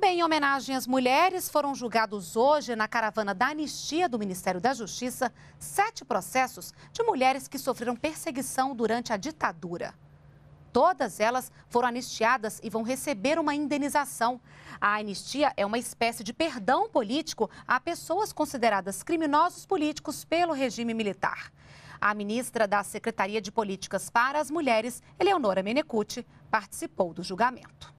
Também em homenagem às mulheres, foram julgados hoje, na caravana da anistia do Ministério da Justiça, sete processos de mulheres que sofreram perseguição durante a ditadura. Todas elas foram anistiadas e vão receber uma indenização. A anistia é uma espécie de perdão político a pessoas consideradas criminosos políticos pelo regime militar. A ministra da Secretaria de Políticas para as Mulheres, Eleonora Menecuti, participou do julgamento.